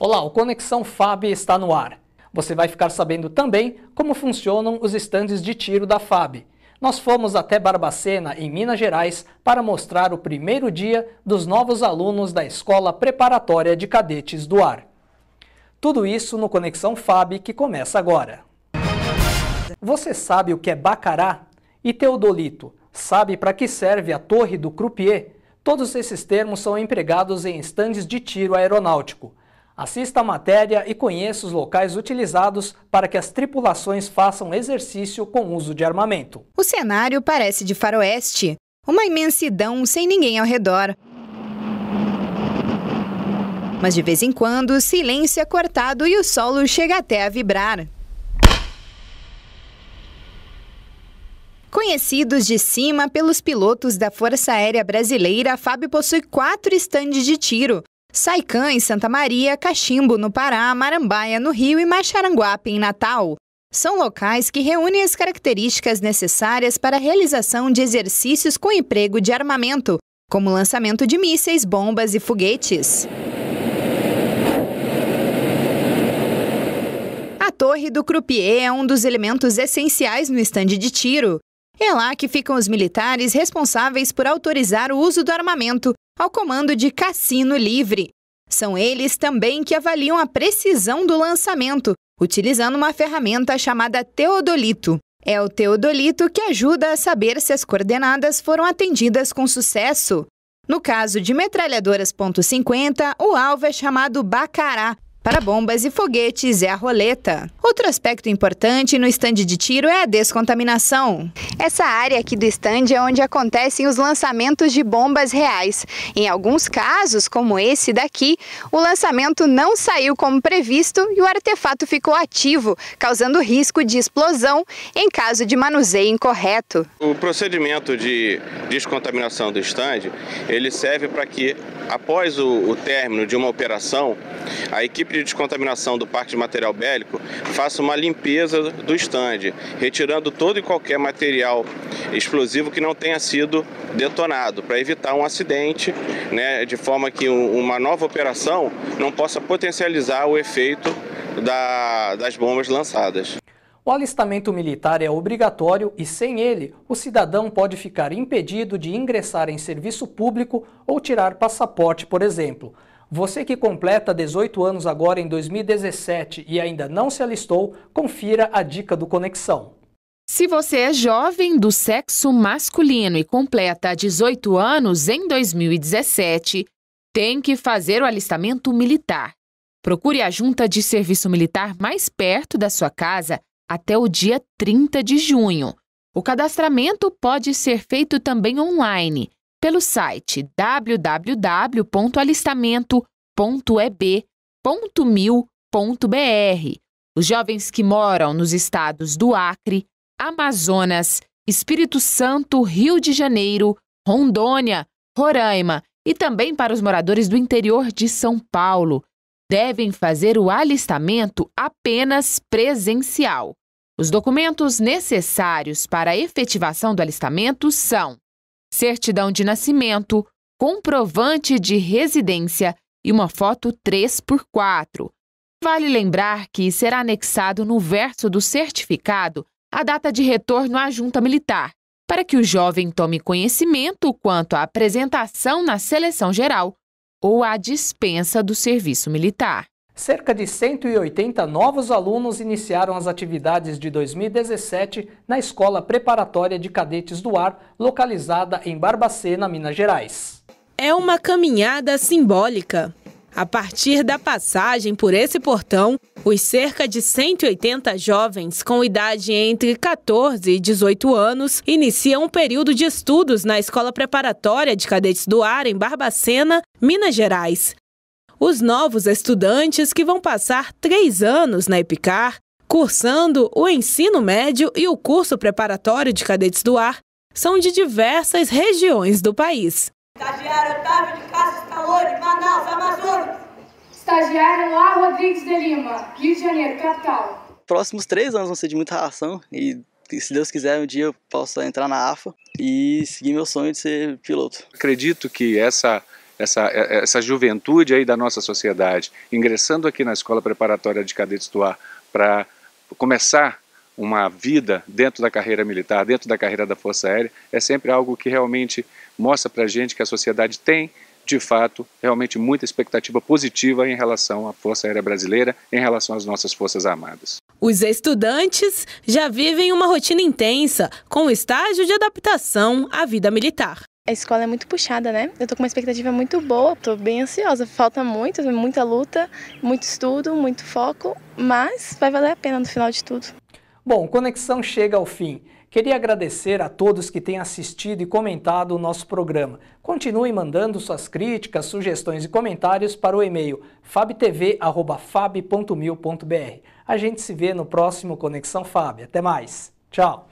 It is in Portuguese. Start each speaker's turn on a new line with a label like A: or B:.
A: Olá, o Conexão FAB está no ar. Você vai ficar sabendo também como funcionam os estandes de tiro da FAB. Nós fomos até Barbacena, em Minas Gerais, para mostrar o primeiro dia dos novos alunos da Escola Preparatória de Cadetes do Ar. Tudo isso no Conexão FAB que começa agora. Você sabe o que é bacará? E Teodolito, sabe para que serve a torre do croupier? Todos esses termos são empregados em estandes de tiro aeronáutico. Assista a matéria e conheça os locais utilizados para que as tripulações façam exercício com uso de armamento.
B: O cenário parece de faroeste uma imensidão sem ninguém ao redor. Mas de vez em quando, o silêncio é cortado e o solo chega até a vibrar. Conhecidos de cima pelos pilotos da Força Aérea Brasileira, a FAB possui quatro estandes de tiro, Saicã, em Santa Maria, Cachimbo, no Pará, Marambaia, no Rio e Macharanguape em Natal. São locais que reúnem as características necessárias para a realização de exercícios com emprego de armamento, como lançamento de mísseis, bombas e foguetes. A torre do croupier é um dos elementos essenciais no estande de tiro. É lá que ficam os militares responsáveis por autorizar o uso do armamento ao comando de Cassino Livre. São eles também que avaliam a precisão do lançamento, utilizando uma ferramenta chamada Teodolito. É o Teodolito que ajuda a saber se as coordenadas foram atendidas com sucesso. No caso de metralhadoras .50, o alvo é chamado Bacará, para bombas e foguetes é a roleta. Outro aspecto importante no estande de tiro é a descontaminação. Essa área aqui do estande é onde acontecem os lançamentos de bombas reais. Em alguns casos, como esse daqui, o lançamento não saiu como previsto e o artefato ficou ativo, causando risco de explosão em caso de manuseio incorreto.
A: O procedimento de descontaminação do estande, ele serve para que após o, o término de uma operação, a equipe de descontaminação do parque de material bélico faça uma limpeza do estande, retirando todo e qualquer material explosivo que não tenha sido detonado, para evitar um acidente, né, de forma que uma nova operação não possa potencializar o efeito da, das bombas lançadas. O alistamento militar é obrigatório e, sem ele, o cidadão pode ficar impedido de ingressar em serviço público ou tirar passaporte, por exemplo. Você que completa 18 anos agora em 2017 e ainda não se alistou, confira a dica do Conexão.
C: Se você é jovem do sexo masculino e completa 18 anos em 2017, tem que fazer o alistamento militar. Procure a junta de serviço militar mais perto da sua casa até o dia 30 de junho. O cadastramento pode ser feito também online pelo site www.alistamento.eb.mil.br. Os jovens que moram nos estados do Acre, Amazonas, Espírito Santo, Rio de Janeiro, Rondônia, Roraima e também para os moradores do interior de São Paulo devem fazer o alistamento apenas presencial. Os documentos necessários para a efetivação do alistamento são certidão de nascimento, comprovante de residência e uma foto 3x4. Vale lembrar que será anexado no verso do certificado a data de retorno à junta militar, para que o jovem tome conhecimento quanto à apresentação na seleção geral ou à dispensa do serviço militar
A: cerca de 180 novos alunos iniciaram as atividades de 2017 na Escola Preparatória de Cadetes do Ar, localizada em Barbacena, Minas Gerais.
D: É uma caminhada simbólica. A partir da passagem por esse portão, os cerca de 180 jovens com idade entre 14 e 18 anos iniciam um período de estudos na Escola Preparatória de Cadetes do Ar, em Barbacena, Minas Gerais os novos estudantes que vão passar três anos na EPICAR, cursando o ensino médio e o curso preparatório de cadetes do ar, são de diversas regiões do país. Estagiário Otávio de Castro Calori,
C: Manaus, Amazonas. Estagiário Lá Rodrigues de Lima, Rio de Janeiro, capital.
A: Próximos três anos vão ser de muita ração e se Deus quiser, um dia eu posso entrar na AFA e seguir meu sonho de ser piloto. Acredito que essa essa, é, é, essa juventude aí da nossa sociedade, ingressando aqui na Escola Preparatória de Cadetes do Ar para começar uma vida dentro da carreira militar, dentro da carreira da Força Aérea, é sempre algo que realmente mostra para a gente que a sociedade tem, de fato, realmente muita expectativa positiva em relação à Força Aérea Brasileira, em relação às nossas Forças Armadas.
D: Os estudantes já vivem uma rotina intensa, com o estágio de adaptação à vida militar a escola é muito puxada, né? Eu tô com uma expectativa muito boa, tô bem ansiosa. Falta muito, muita luta, muito estudo, muito foco, mas vai valer a pena no final de tudo.
A: Bom, Conexão chega ao fim. Queria agradecer a todos que têm assistido e comentado o nosso programa. Continuem mandando suas críticas, sugestões e comentários para o e-mail fabtv.fab.mil.br. A gente se vê no próximo Conexão Fab. Até mais. Tchau.